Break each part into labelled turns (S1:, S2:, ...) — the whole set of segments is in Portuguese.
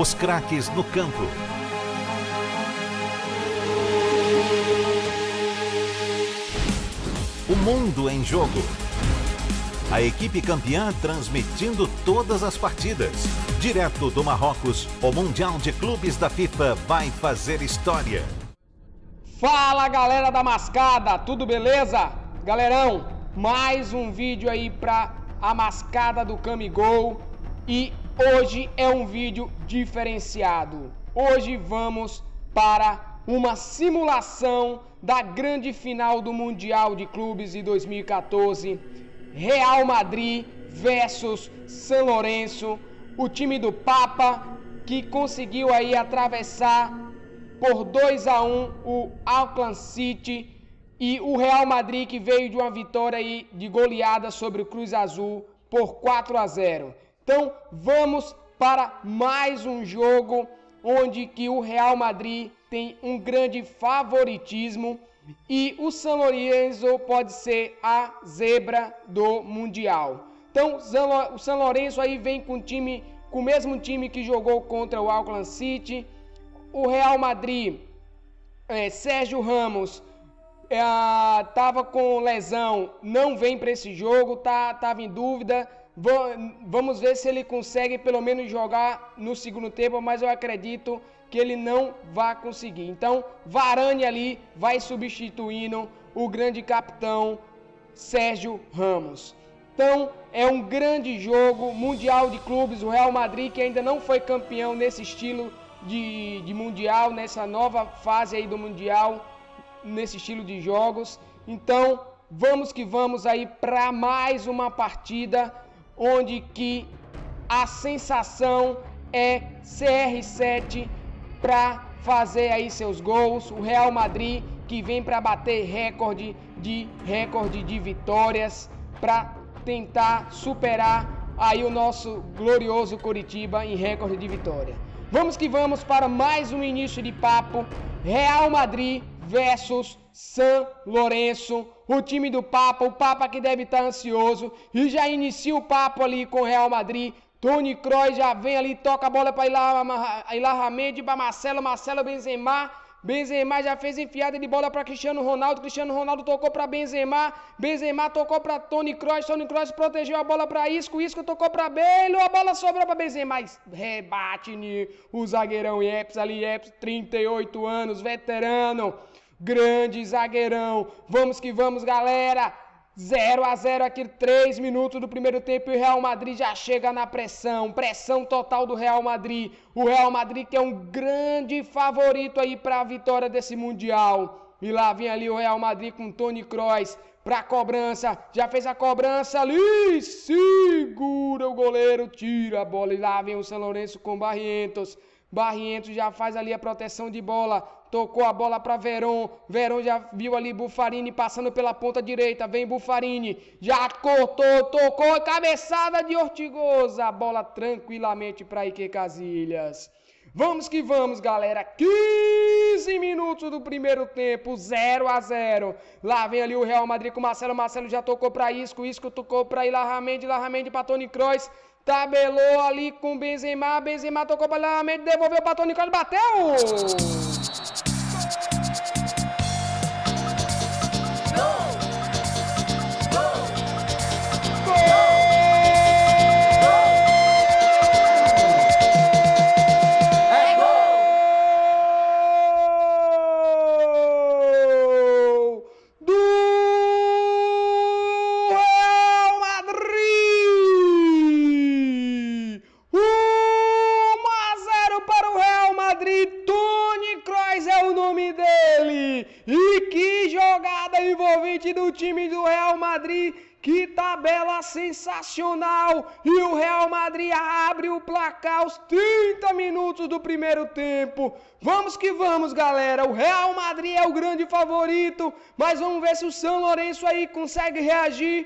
S1: Os craques no campo. O mundo em jogo. A equipe campeã transmitindo todas as partidas. Direto do Marrocos, o Mundial de Clubes da FIFA vai fazer história. Fala galera da Mascada, tudo beleza? Galerão, mais um vídeo aí pra a Mascada do Camigol e Hoje é um vídeo diferenciado. Hoje vamos para uma simulação da grande final do Mundial de Clubes de 2014. Real Madrid versus San Lourenço, o time do Papa que conseguiu aí atravessar por 2 a 1 o Auckland City e o Real Madrid que veio de uma vitória aí de goleada sobre o Cruz Azul por 4 a 0. Então vamos para mais um jogo onde que o Real Madrid tem um grande favoritismo e o San Lorenzo pode ser a zebra do Mundial. Então o San Lorenzo aí vem com o time com o mesmo time que jogou contra o Auckland City, o Real Madrid, é, Sérgio Ramos estava é, ah, com lesão, não vem para esse jogo, tá, tava em dúvida, Vamos ver se ele consegue pelo menos jogar no segundo tempo, mas eu acredito que ele não vai conseguir. Então, Varane ali vai substituindo o grande capitão Sérgio Ramos. Então, é um grande jogo mundial de clubes. O Real Madrid, que ainda não foi campeão nesse estilo de, de mundial, nessa nova fase aí do mundial, nesse estilo de jogos. Então, vamos que vamos aí para mais uma partida onde que a sensação é CR7 para fazer aí seus gols. O Real Madrid que vem para bater recorde de recorde de vitórias para tentar superar aí o nosso glorioso Coritiba em recorde de vitória. Vamos que vamos para mais um início de papo. Real Madrid versus San Lourenço, o time do Papa, o Papa que deve estar ansioso e já inicia o papo ali com o Real Madrid. Tony Kroos já vem ali, toca a bola para Ilar Hamed, para Marcelo, Marcelo Benzema Benzema já fez enfiada de bola para Cristiano Ronaldo. Cristiano Ronaldo tocou para Benzema. Benzema tocou para Tony Kroos. Tony Kroos protegeu a bola para Isco. Isco tocou para Belo. A bola sobrou para Benzema. Rebate o zagueirão Ieps ali. Ieps, 38 anos, veterano. Grande zagueirão. Vamos que vamos, galera. 0 a 0 aqui, 3 minutos do primeiro tempo e o Real Madrid já chega na pressão. Pressão total do Real Madrid. O Real Madrid que é um grande favorito aí para a vitória desse Mundial. E lá vem ali o Real Madrid com Tony Kroos para cobrança. Já fez a cobrança ali. Segura o goleiro, tira a bola. E lá vem o São Lourenço com Barrientos. Barrientos já faz ali a proteção de bola. Tocou a bola para Verón. Verón já viu ali Bufarini passando pela ponta direita. Vem Bufarini. Já cortou, tocou. Cabeçada de Ortigosa. A bola tranquilamente para Ike Casilhas. Vamos que vamos, galera. 15 minutos do primeiro tempo, 0 a 0. Lá vem ali o Real Madrid com o Marcelo. Marcelo já tocou para Isco, Isco tocou para Ilarramendi, Ilarramendi para Tony Kroos. Tabelou ali com Benzema, Benzema tocou para lá, devolveu para Tony Kroos, bateu! do time do Real Madrid. Que tabela sensacional! E o Real Madrid abre o placar aos 30 minutos do primeiro tempo. Vamos que vamos, galera! O Real Madrid é o grande favorito, mas vamos ver se o São Lourenço aí consegue reagir.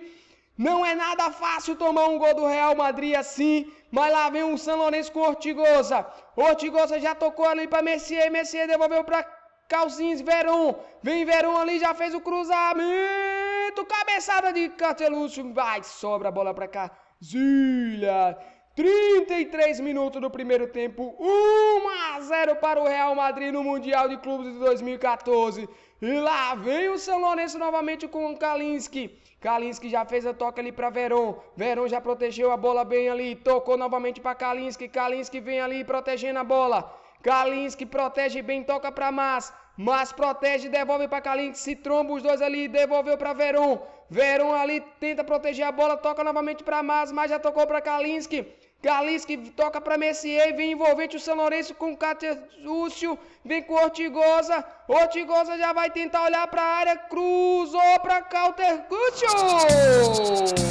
S1: Não é nada fácil tomar um gol do Real Madrid assim, mas lá vem o São Lourenço com o Ortigosa. Ortigosa já tocou ali para Messier, Messier devolveu para Calcins, Verão. Vem Verão ali, já fez o cruzamento. Cabeçada de Cartelúcio. Vai, sobra a bola pra cá. Zilha. 33 minutos do primeiro tempo. 1 a 0 para o Real Madrid no Mundial de Clubes de 2014. E lá vem o São Lourenço novamente com o Kalinski. Kalinski já fez a toca ali para Verón. Verón já protegeu a bola bem ali. Tocou novamente para Kalinski. Kalinski vem ali protegendo a bola. Kalinski protege bem, toca para Mas. Mas protege, devolve para Kalinski. Se Tromba os dois ali, devolveu para Veron. Veron ali tenta proteger a bola, toca novamente para Mas. Mas já tocou para Kalinski. Kalinski toca para Messier, vem envolvente o São Lourenço com Catúcio, vem com Ortigosa. Ortigosa já vai tentar olhar para a área, cruzou para Calter Cúcio!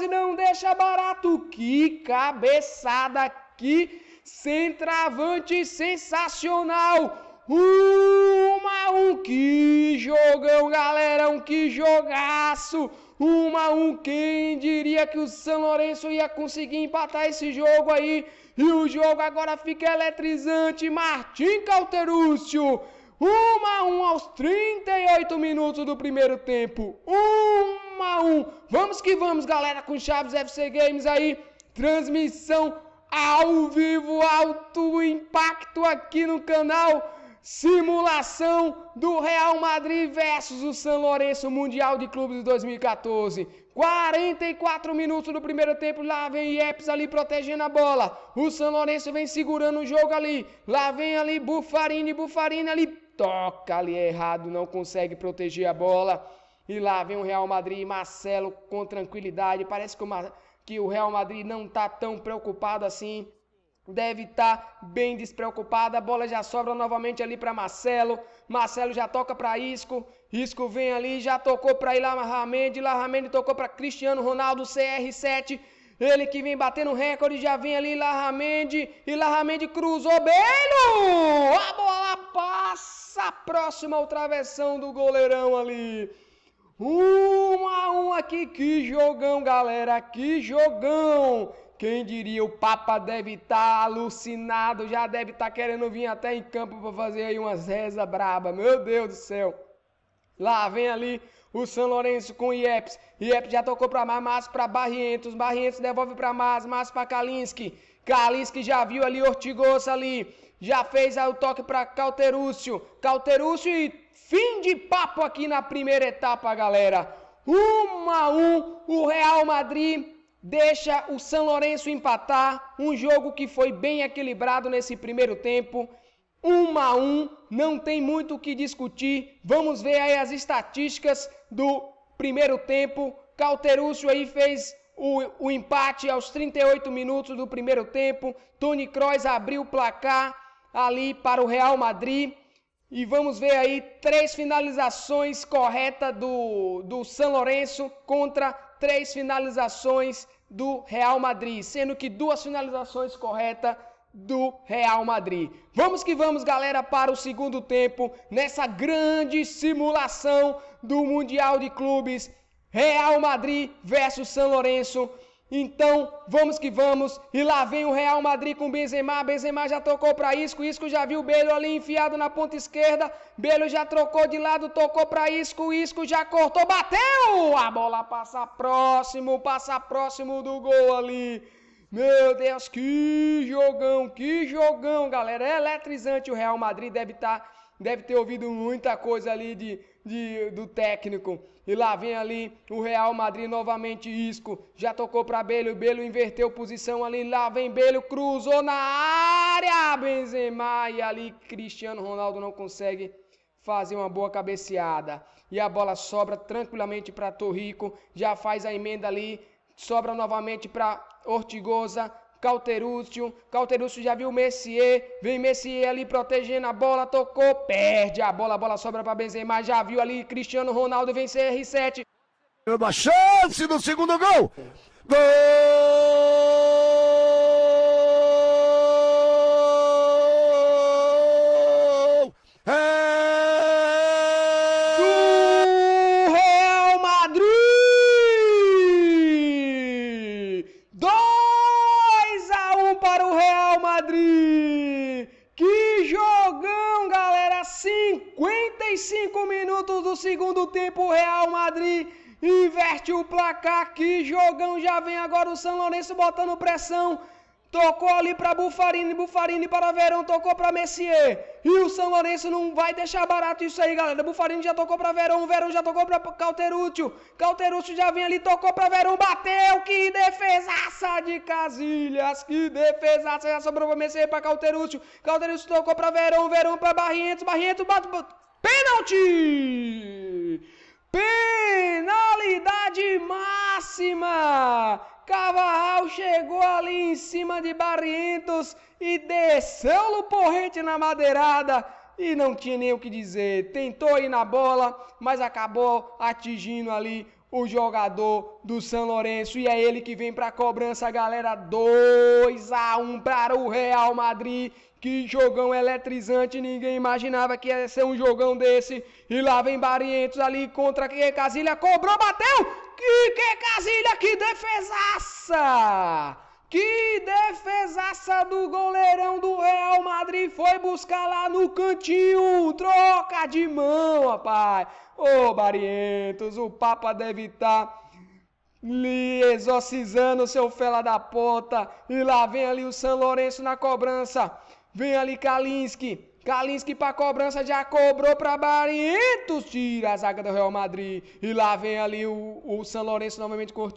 S1: E não deixa barato. Que cabeçada, que centravante sensacional. Uma a um, que jogão, um que jogaço. Uma a um, quem diria que o São Lourenço ia conseguir empatar esse jogo aí? E o jogo agora fica eletrizante. Martim Calterúcio. 1 a 1 aos 38 minutos do primeiro tempo. 1 1 a 1 Vamos que vamos, galera, com Chaves FC Games aí. Transmissão ao vivo, alto impacto aqui no canal. Simulação do Real Madrid versus o San Lourenço Mundial de Clubes de 2014. 44 minutos do primeiro tempo, lá vem Epps ali protegendo a bola. O San Lourenço vem segurando o jogo ali. Lá vem ali Bufarini, Bufarini ali toca ali errado, não consegue proteger a bola. E lá vem o Real Madrid, Marcelo com tranquilidade. Parece que o, que o Real Madrid não está tão preocupado assim. Deve estar tá bem despreocupado. A bola já sobra novamente ali para Marcelo. Marcelo já toca para Isco. Isco vem ali, já tocou para Ilama Ramendi. Ilama Ramendi tocou para Cristiano Ronaldo, CR7. Ele que vem batendo recorde, já vem ali Larramendi. E Larramendi cruzou bem no... A bola passa próxima ao travessão do goleirão ali. Um a um aqui, que jogão, galera, que jogão! Quem diria, o Papa deve estar tá alucinado, já deve estar tá querendo vir até em campo para fazer aí umas reza braba. Meu Deus do céu! Lá vem ali o São Lourenço com o Ieps. Ieps já tocou para Mas, Mas para Barrientos. Barrientos devolve para Mas, Mas para Kalinski. Kalinski já viu ali Ortigosa ali. Já fez aí o toque para Calterúcio. Calterúcio e Fim de papo aqui na primeira etapa, galera. 1 um a 1, um, o Real Madrid deixa o São Lourenço empatar, um jogo que foi bem equilibrado nesse primeiro tempo. 1 um a 1, não tem muito o que discutir. Vamos ver aí as estatísticas do primeiro tempo. Calterúcio aí fez o, o empate aos 38 minutos do primeiro tempo. Tony Kroos abriu o placar ali para o Real Madrid. E vamos ver aí três finalizações corretas do, do San Lourenço contra três finalizações do Real Madrid, sendo que duas finalizações corretas do Real Madrid. Vamos que vamos, galera, para o segundo tempo nessa grande simulação do Mundial de Clubes. Real Madrid versus San Lourenço. Então, vamos que vamos. E lá vem o Real Madrid com Benzema. Benzema já tocou para Isco. Isco já viu o Belo ali enfiado na ponta esquerda. Belo já trocou de lado, tocou para Isco. Isco já cortou, bateu! A bola passa próximo, passa próximo do gol ali. Meu Deus, que jogão, que jogão, galera. É eletrizante o Real Madrid deve estar, tá, deve ter ouvido muita coisa ali de de, do técnico. E lá vem ali o Real Madrid novamente, Isco. Já tocou para Belo, Belo inverteu posição ali. Lá vem Belo, cruzou na área, Benzema. E ali Cristiano Ronaldo não consegue fazer uma boa cabeceada. E a bola sobra tranquilamente para Torrico. Já faz a emenda ali. Sobra novamente para Ortigosa. Cauterúcio, Cauterúcio já viu o Messier, viu Messier ali protegendo a bola, tocou, perde a bola, a bola sobra para Benzema, já viu ali Cristiano Ronaldo vencer R7. Uma chance do segundo gol! Gol! Que jogão já vem agora o São Lourenço botando pressão. Tocou ali para Bufarini, Bufarini para Verão, tocou para Messier. E o São Lourenço não vai deixar barato isso aí, galera. Bufarini já tocou para Verão, Verão já tocou para Calterúcio. Calterúcio já vem ali, tocou para Verão, bateu. Que defesaça de Casilhas, que defesaça. Já sobrou para Messier, para Calterúcio. Calterúcio tocou para Verão, Verão para Barrientos, Barrientos bate. Pênalti! Penalidade máxima! Cavarral chegou ali em cima de Barrientos e desceu no porrete na madeirada e não tinha nem o que dizer. Tentou ir na bola, mas acabou atingindo ali o jogador do São Lourenço e é ele que vem para a cobrança, galera. 2 a 1 para o Real Madrid. Que jogão eletrizante, ninguém imaginava que ia ser um jogão desse. E lá vem Barrientos ali contra que Casilha, cobrou, bateu! que Casilha, que defesaça! Que defesaça do goleirão do padre foi buscar lá no cantinho, troca de mão, rapaz. Ô, oh, Barrientos, o Papa deve estar tá lhe exorcizando seu fela da porta. E lá vem ali o São Lourenço na cobrança. Vem ali Kalinski. Kalinski pra cobrança já cobrou pra Barrientos. Tira a zaga do Real Madrid. E lá vem ali o, o São Lourenço novamente com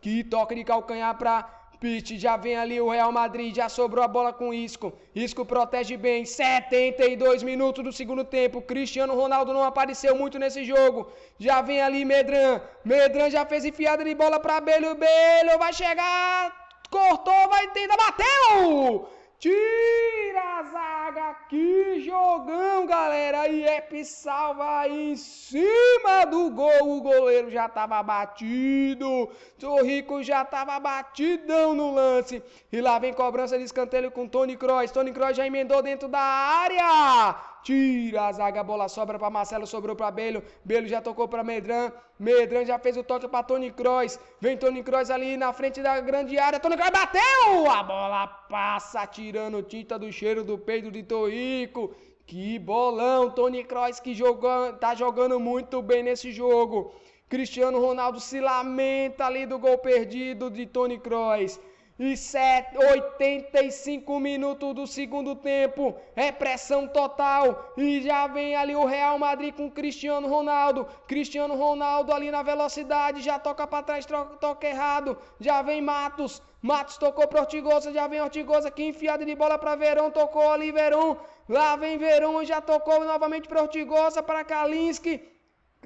S1: Que toca de calcanhar pra Pitt já vem ali o Real Madrid, já sobrou a bola com Isco. Isco protege bem. 72 minutos do segundo tempo. Cristiano Ronaldo não apareceu muito nesse jogo. Já vem ali Medran. Medran já fez enfiada de bola para Belo. Belo vai chegar. Cortou, vai tentar, bateu! Tira a zaga, que jogão, galera! e ep salva em cima do gol. O goleiro já estava batido. Torrico já estava batidão no lance. E lá vem cobrança de escanteio com Tony Kroos. Tony Kroos já emendou dentro da área tira a zaga, a bola sobra para Marcelo, sobrou para Belo, Belo já tocou para Medran, Medran já fez o toque para Tony Kroos, vem Tony Kroos ali na frente da grande área, Tony Kroos bateu, a bola passa tirando tinta do cheiro do peito de Toico. Que bolão, Tony Kroos que jogou, tá jogando muito bem nesse jogo. Cristiano Ronaldo se lamenta ali do gol perdido de Tony Kroos e 85 minutos do segundo tempo, é pressão total e já vem ali o Real Madrid com Cristiano Ronaldo. Cristiano Ronaldo ali na velocidade, já toca para trás, toca, errado, já vem Matos. Matos tocou para Ortigosa, já vem Ortigosa aqui enfiada de bola para Verão, tocou ali Verão. Lá vem Verão, já tocou novamente para Ortigosa, para Kalinski.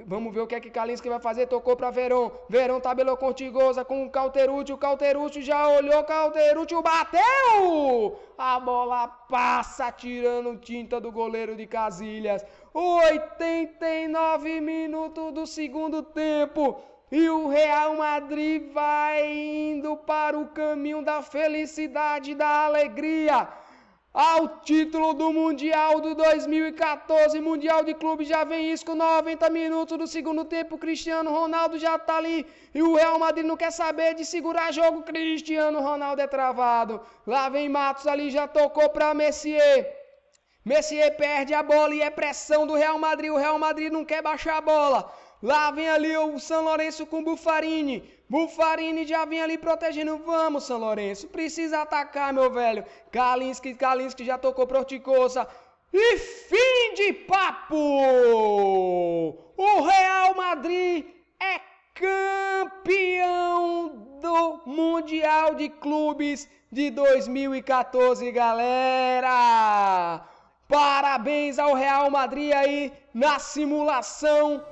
S1: Vamos ver o que é que Kalinski vai fazer. Tocou para Verón. Verón tabelou cortigosa com o Calterucci. O Calterucci já olhou. Calterucci bateu! A bola passa, tirando tinta do goleiro de Casilhas. 89 minutos do segundo tempo. E o Real Madrid vai indo para o caminho da felicidade, da alegria ao título do Mundial do 2014, Mundial de Clube já vem isso com 90 minutos do segundo tempo, Cristiano Ronaldo já tá ali e o Real Madrid não quer saber de segurar jogo, Cristiano Ronaldo é travado, lá vem Matos ali, já tocou para Messier, Messier perde a bola e é pressão do Real Madrid, o Real Madrid não quer baixar a bola, lá vem ali o São Lourenço com Bufarini, Bufarini já vinha ali protegendo. Vamos, São Lourenço. Precisa atacar, meu velho. Kalinski, Kalinski já tocou pro Ticoça. E fim de papo! O Real Madrid é campeão do Mundial de Clubes de 2014, galera! Parabéns ao Real Madrid aí na simulação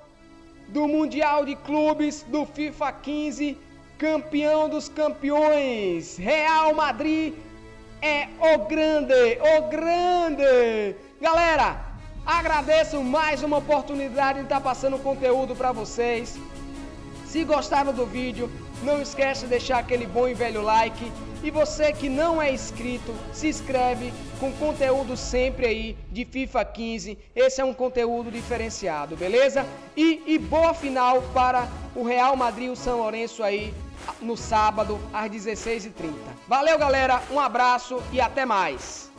S1: do Mundial de Clubes do FIFA 15, campeão dos campeões. Real Madrid é o grande, o grande. Galera, agradeço mais uma oportunidade de estar passando conteúdo para vocês. Se gostaram do vídeo, não esquece de deixar aquele bom e velho like. E você que não é inscrito, se inscreve com conteúdo sempre aí de FIFA 15. Esse é um conteúdo diferenciado, beleza? E, e boa final para o Real Madrid e o São Lourenço aí no sábado às 16h30. Valeu, galera. Um abraço e até mais.